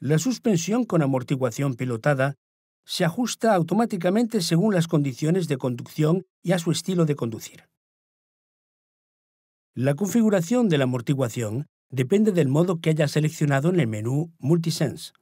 La suspensión con amortiguación pilotada se ajusta automáticamente según las condiciones de conducción y a su estilo de conducir. La configuración de la amortiguación depende del modo que haya seleccionado en el menú Multisense.